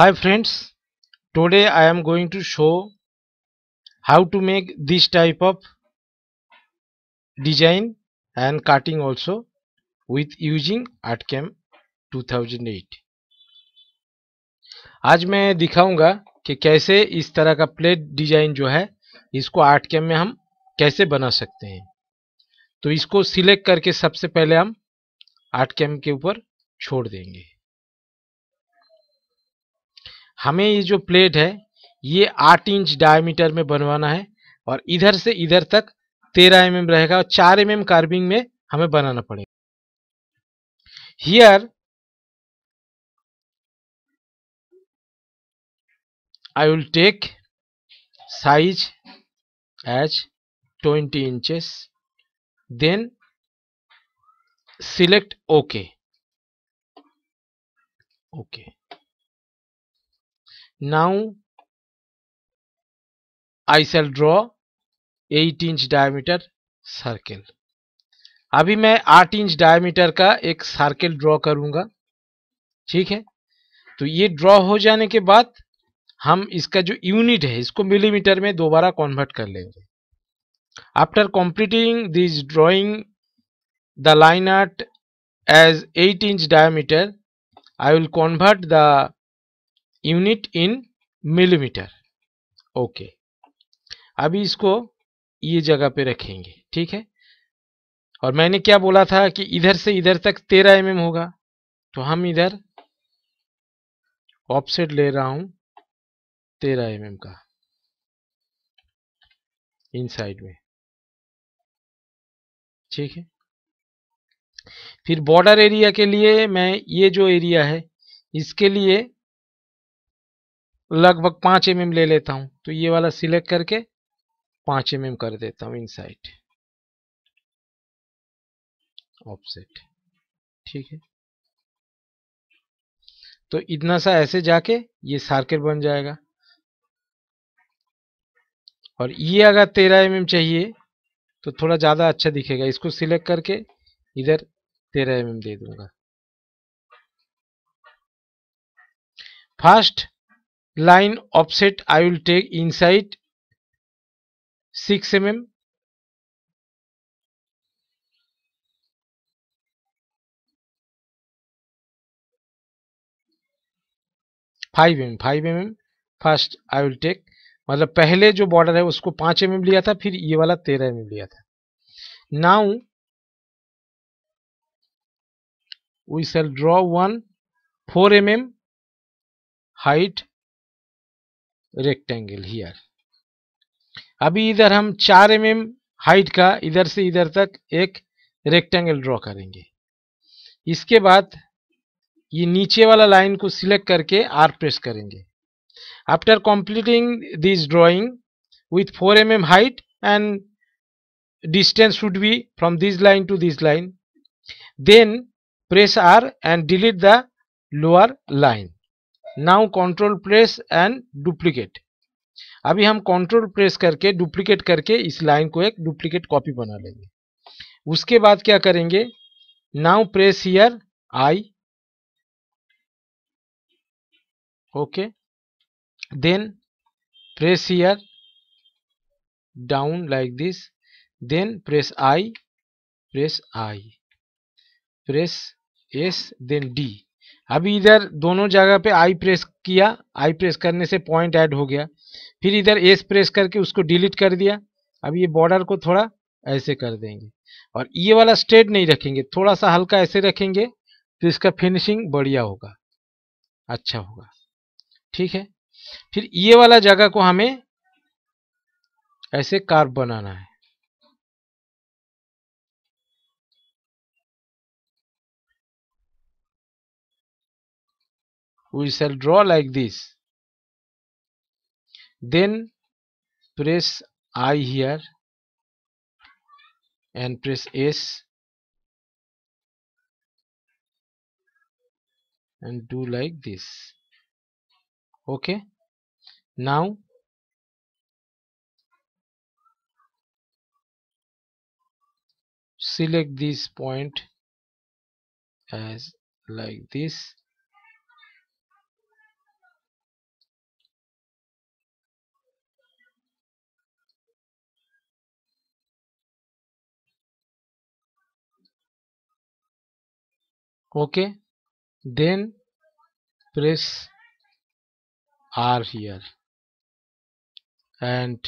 hi friends today i am going to show how to make this type of design and cutting also with using artcam 2008 आज मैं दिखाऊंगा कि कैसे इस तरह का प्लेट डिजाइन जो है इसको आर्टकैम में हम कैसे बना सकते हैं तो इसको सिलेक्ट करके सबसे पहले हम आर्टकैम के ऊपर छोड़ देंगे हमें ये जो प्लेट है ये आठ इंच डायमीटर में बनवाना है और इधर से इधर तक तेरह एम mm रहेगा और चार एम mm कार्बिंग में हमें बनाना पड़ेगा here I will take size as 20 then select okay okay okay. now I shall draw 8 inch diameter circle अभी मैं 8 इंच डायमीटर का एक सर्किल ड्रॉ करूंगा ठीक है तो ये ड्रॉ हो जाने के बाद हम इसका जो यूनिट है इसको मिलीमीटर में दोबारा कन्वर्ट कर लेंगे after completing this drawing the line art as 8 inch diameter I will convert the unit in millimeter okay अभी इसको ये जगह पे रखेंगे ठीक है और मैंने क्या बोला था कि इधर से इधर तक तेरह एम mm होगा तो हम इधर ऑफसेट ले रहा हूं तेरह एम mm का इन साइड में ठीक है फिर बॉर्डर एरिया के लिए मैं ये जो एरिया है इसके लिए लगभग पांच एम ले लेता हूं तो ये वाला सिलेक्ट करके पांच एम कर देता हूँ इनसाइड ऑफसेट ठीक है तो इतना सा ऐसे जाके ये सार्किट बन जाएगा और ये अगर तेरह एम चाहिए तो थोड़ा ज़्यादा अच्छा दिखेगा इसको सिलेक्ट करके इधर तेरह एम दे दूंगा first line offset I will take inside 6 mm five M five M M first I will take मतलब पहले जो बॉर्डर है उसको पांच एम mm लिया था फिर ये वाला तेरह एम mm लिया था now we shall draw one four M M height rectangle here अभी इधर हम चार एम एम हाइट का इधर से इधर तक एक रेक्टेंगल ड्रॉ करेंगे इसके बाद ये नीचे वाला लाइन को सिलेक्ट करके आर प्रेस करेंगे after completing this drawing four 4 mm height and distance should be from this line to this line then press R and delete the lower line now control press and duplicate अभी हम control press करके duplicate करके इस line को एक duplicate copy बना लेंगे उसके बाद क्या करेंगे now press here I okay then press here down like this then press I press I press S then D अभी इधर दोनों जगह पे आई प्रेस किया आई प्रेस करने से पॉइंट ऐड हो गया फिर इधर एस प्रेस करके उसको डिलीट कर दिया अब ये बॉर्डर को थोड़ा ऐसे कर देंगे और ये वाला स्ट्रेट नहीं रखेंगे थोड़ा सा हल्का ऐसे रखेंगे तो इसका फिनिशिंग बढ़िया होगा अच्छा होगा ठीक है फिर ये वाला जगह को हमें ऐसे कार्व बनाना है we shall draw like this then press I here and press S and do like this okay now select this point as like this okay then press R here and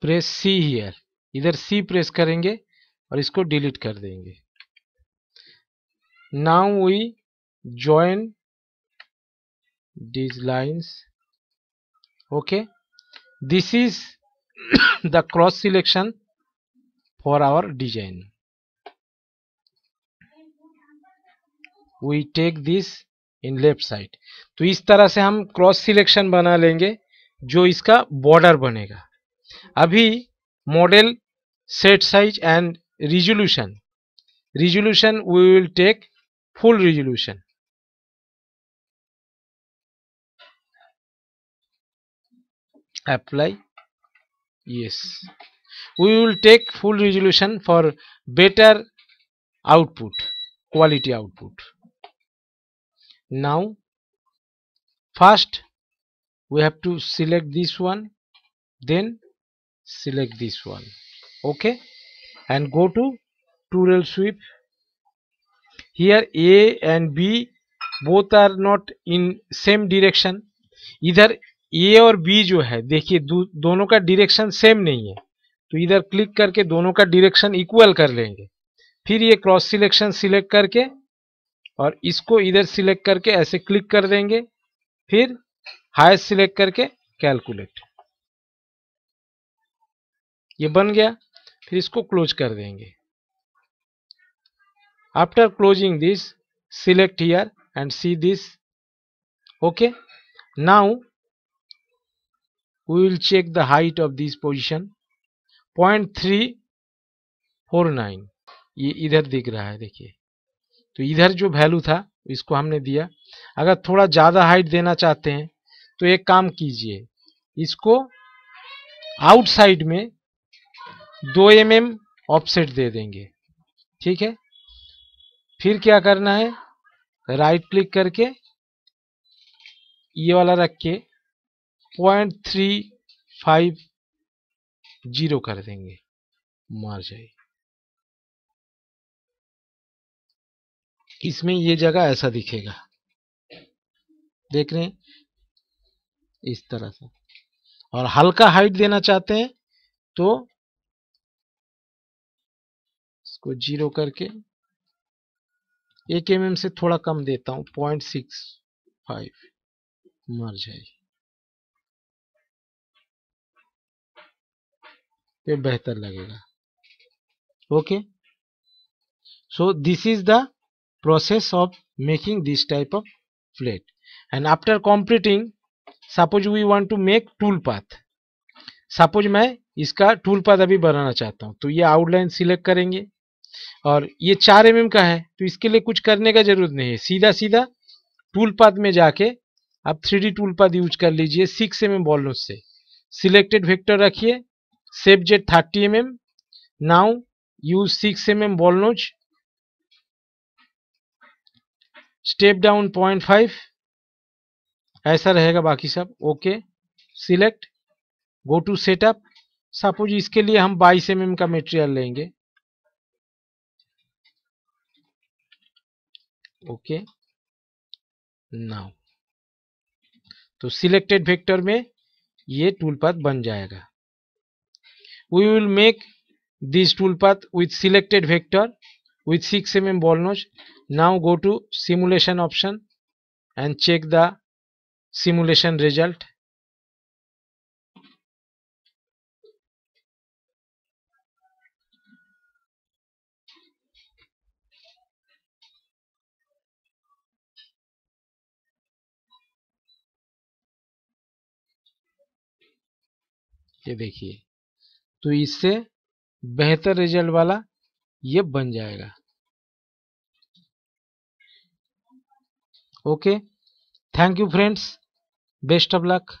press C here इधर C प्रेस करेंगे और इसको delete कर देंगे नाउ वी join these lines okay this is the cross selection for our design we take this in left side तो इस तरह से हम क्रॉस सिलेक्शन बना लेंगे जो इसका बॉर्डर बनेगा अभी model set size and resolution resolution we will take full resolution apply yes we will take full resolution for better output quality output now first we have to select this one then select this one okay and go to tool sweep here a and b both are not in same direction either A और B जो है देखिए दोनों का direction same नहीं है तो इधर क्लिक करके दोनों का डिरेक्शन इक्वल कर लेंगे फिर ये क्रॉस सिलेक्शन सिलेक्ट करके और इसको इधर सिलेक्ट करके ऐसे क्लिक कर देंगे फिर हाइस सिलेक्ट करके कैलकुलेट ये बन गया फिर इसको क्लोज कर देंगे after closing this select here and see this okay now we will check the height of this position 0.349 ये इधर दिख रहा है देखिए तो इधर जो वैल्यू था इसको हमने दिया अगर थोड़ा ज़्यादा हाइट देना चाहते हैं तो एक काम कीजिए इसको आउटसाइड में दो एम एम ऑफसेट दे देंगे ठीक है फिर क्या करना है राइट क्लिक करके ये वाला रख के पॉइंट थ्री फाइव जीरो कर देंगे मार जाए इसमें ये जगह ऐसा दिखेगा देख रहे हैं इस तरह से और हल्का हाइट देना चाहते हैं तो इसको जीरो करके एक एम एम से थोड़ा कम देता हूं पॉइंट सिक्स फाइव मर जाएगी ये बेहतर लगेगा okay so this is the process of making this type of flat and after completing suppose we want to make tool path suppose मैं इसका टूल पाथ अभी बनाना चाहता हूं तो ये आउटलाइन सिलेक्ट करेंगे और ये चार एम mm का है तो इसके लिए कुछ करने का जरूरत नहीं है सीधा सीधा टूल पाथ में जाके आप three D tool path use कर लीजिए सिक्स एम एम से सिलेक्टेड वेक्टर रखिए thirty M M now now six M M ball step down point five ऐसा रहेगा बाकी सब okay select go to setup suppose इसके लिए हम बाईस एम एम का मेटेरियल लेंगे ओके नाउ तो सिलेक्टेड वेक्टर में ये टूल पाथ बन जाएगा we will make this toolpath with selected vector with 6 mm ball notch now go to simulation option and check the simulation result ये देखिए तो इससे बेहतर रिजल्ट वाला ये बन जाएगा okay thank you friends best of luck